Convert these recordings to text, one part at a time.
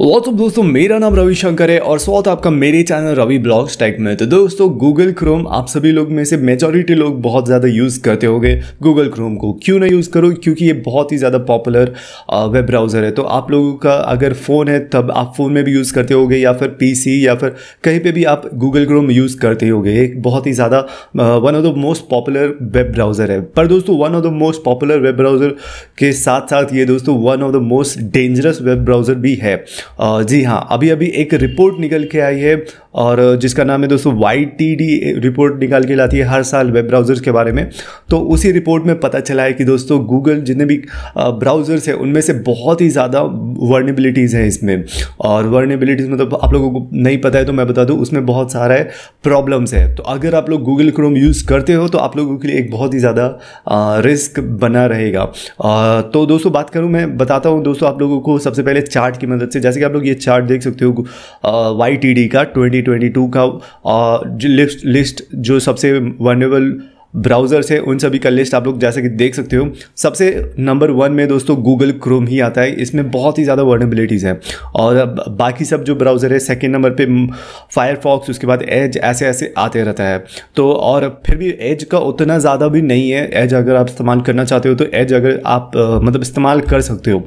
WhatsApp दोस्तों मेरा नाम रवि शंकर है और स्वागत आपका मेरे चैनल रवि ब्लॉग्स टाइप में तो दोस्तों गूगल क्रोम आप सभी लोग में से मेजॉरिटी लोग बहुत ज़्यादा यूज़ करते होंगे गूगल क्रोम को क्यों ना यूज़ करो क्योंकि ये बहुत ही ज़्यादा पॉपुलर वेब ब्राउज़र है तो आप लोगों का अगर फ़ोन है तब आप फ़ोन में भी यूज़ करते हो या फिर पी या फिर कहीं पर भी आप गूगल क्रोम यूज़ करते हो एक बहुत ही ज़्यादा one of the most popular web browser है पर दोस्तों one of the most popular web browser के साथ साथ ये दोस्तों one of the most dangerous web browser भी है जी हाँ अभी अभी एक रिपोर्ट निकल के आई है और जिसका नाम है दोस्तों वाई टी डी रिपोर्ट निकाल के लाती है हर साल वेब ब्राउज़र्स के बारे में तो उसी रिपोर्ट में पता चला है कि दोस्तों गूगल जितने भी ब्राउज़र्स हैं उनमें से बहुत ही ज़्यादा वर्नेबिलिटीज़ हैं इसमें और वर्नेबिलिटीज़ मतलब आप लोगों को नहीं पता है तो मैं बता दूँ उसमें बहुत सारा प्रॉब्लम्स है तो अगर आप लोग गूगल क्रोम यूज़ करते हो तो आप लोगों के लिए एक बहुत ही ज़्यादा रिस्क बना रहेगा तो दोस्तों बात करूँ मैं बताता हूँ दोस्तों आप लोगों को सबसे पहले चार्ट की मदद से जैसे कि आप लोग ये चार्ट देख सकते हो वाई टी डी का ट्वेंटी 2022 का लिस्ट uh, लिस्ट जो सबसे वनरेबल ब्राउज़र्स है उन सभी का लिस्ट आप लोग जैसे कि देख सकते हो सबसे नंबर वन में दोस्तों गूगल क्रोम ही आता है इसमें बहुत ही ज़्यादा वर्नेबिलिटीज़ हैं और बाकी सब जो ब्राउज़र है सेकेंड नंबर पर फायरफॉक्स उसके बाद एज ऐसे ऐसे आते रहता है तो और फिर भी एज का उतना ज़्यादा भी नहीं है एज अगर आप इस्तेमाल करना चाहते हो तो एज अगर आप मतलब इस्तेमाल कर सकते हो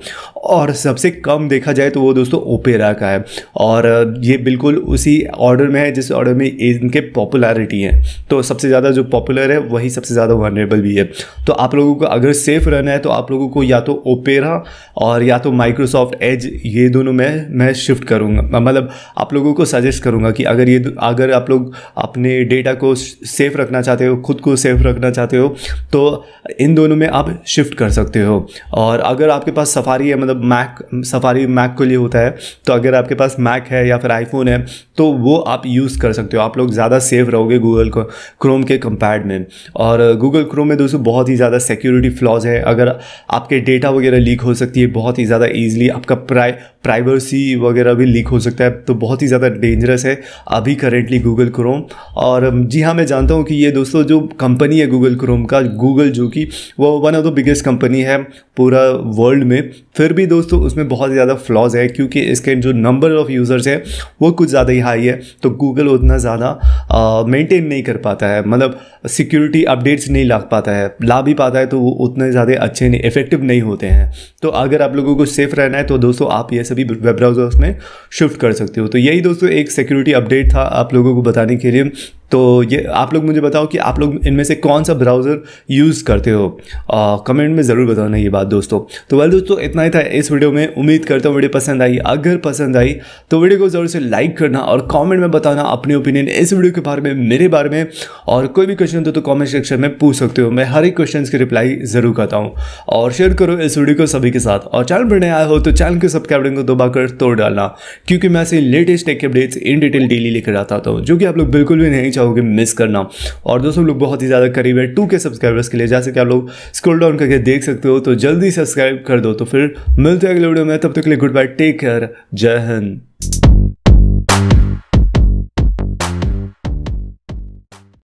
और सबसे कम देखा जाए तो वो दोस्तों ओपेरा का है और ये बिल्कुल उसी ऑर्डर में है जिस ऑर्डर में इनके पॉपुलैरिटी है तो सबसे ज़्यादा जो पॉपुलर है वही सबसे ज़्यादा वनरेबल भी है तो आप लोगों को अगर सेफ रहना है तो आप लोगों को या तो ओपेरा और या तो माइक्रोसॉफ्ट एज ये दोनों में मैं शिफ्ट करूँगा मतलब आप लोगों को सजेस्ट करूँगा कि अगर ये अगर आप लोग अपने डेटा को सेफ रखना चाहते हो खुद को सेफ रखना चाहते हो तो इन दोनों में आप शिफ्ट कर सकते हो और अगर आपके पास सफारी है मतलब मैक सफारी मैक के लिए होता है तो अगर आपके पास मैक है या फिर आईफोन है तो वो आप यूज़ कर सकते हो आप लोग ज़्यादा सेफ रहोगे गूगल को क्रोम के कंपेयर में और गूगल uh, क्रोम में दोस्तों बहुत ही ज़्यादा सिक्योरिटी फ्लॉज है अगर आपके डेटा वगैरह लीक हो सकती है बहुत ही ज़्यादा ईजिली आपका प्राइ प्राइवेसी वगैरह भी लीक हो सकता है तो बहुत ही ज़्यादा डेंजरस है अभी करेंटली गूगल क्रोम और um, जी हाँ मैं जानता हूँ कि ये दोस्तों जो कंपनी है गूगल क्रोम का गूगल जो कि वो one of the biggest company है पूरा वर्ल्ड में फिर भी दोस्तों उसमें बहुत ज़्यादा फ्लॉज है क्योंकि इसके जो नंबर ऑफ़ यूज़र्स है वो कुछ ज़्यादा ही हाई है तो गूगल उतना ज़्यादा मेंटेन uh, नहीं कर पाता है मतलब सिक्योरिटी सिक्योरिटी अपडेट्स नहीं ला पाता है ला भी पाता है तो वो उतने ज़्यादा अच्छे नहीं इफेक्टिव नहीं होते हैं तो अगर आप लोगों को सेफ रहना है तो दोस्तों आप ये सभी वेब ब्राउज़र्स में शिफ्ट कर सकते हो तो यही दोस्तों एक सिक्योरिटी अपडेट था आप लोगों को बताने के लिए तो ये आप लोग मुझे बताओ कि आप लोग इनमें से कौन सा ब्राउज़र यूज़ करते हो कमेंट में ज़रूर बताना ये बात दोस्तों तो वह दोस्तों इतना ही था इस वीडियो में उम्मीद करता हूँ वीडियो पसंद आई अगर पसंद आई तो वीडियो को ज़रूर से लाइक करना और कॉमेंट में बताना अपने ओपिनियन इस वीडियो के बारे में मेरे बारे में और कोई भी क्वेश्चन तो कॉमेंट सेक्शन में पूछ सकते हो मैं हर एक क्वेश्चन की रिप्लाई ज़रूर करता हूँ और शेयर करो इस वीडियो को सभी के साथ और चैनल पर नया हो तो चैनल के सब्सक्राइब को दबाकर तोड़ डालना क्योंकि मैं ऐसे latest tech updates in detail daily लेकर आता हूँ जो कि आप लोग बिल्कुल भी नहीं चाहोगे मिस करना और दोस्तों लोग बहुत ही ज़्यादा करीब है टू के सब्सक्राइबर्स के लिए जैसे कि आप लोग स्क्रोल डाउन करके देख सकते हो तो जल्दी सब्सक्राइब कर दो तो फिर मिलते हैं अगले वीडियो में तब तक के लिए गुड बाय टेक केयर जय हिंद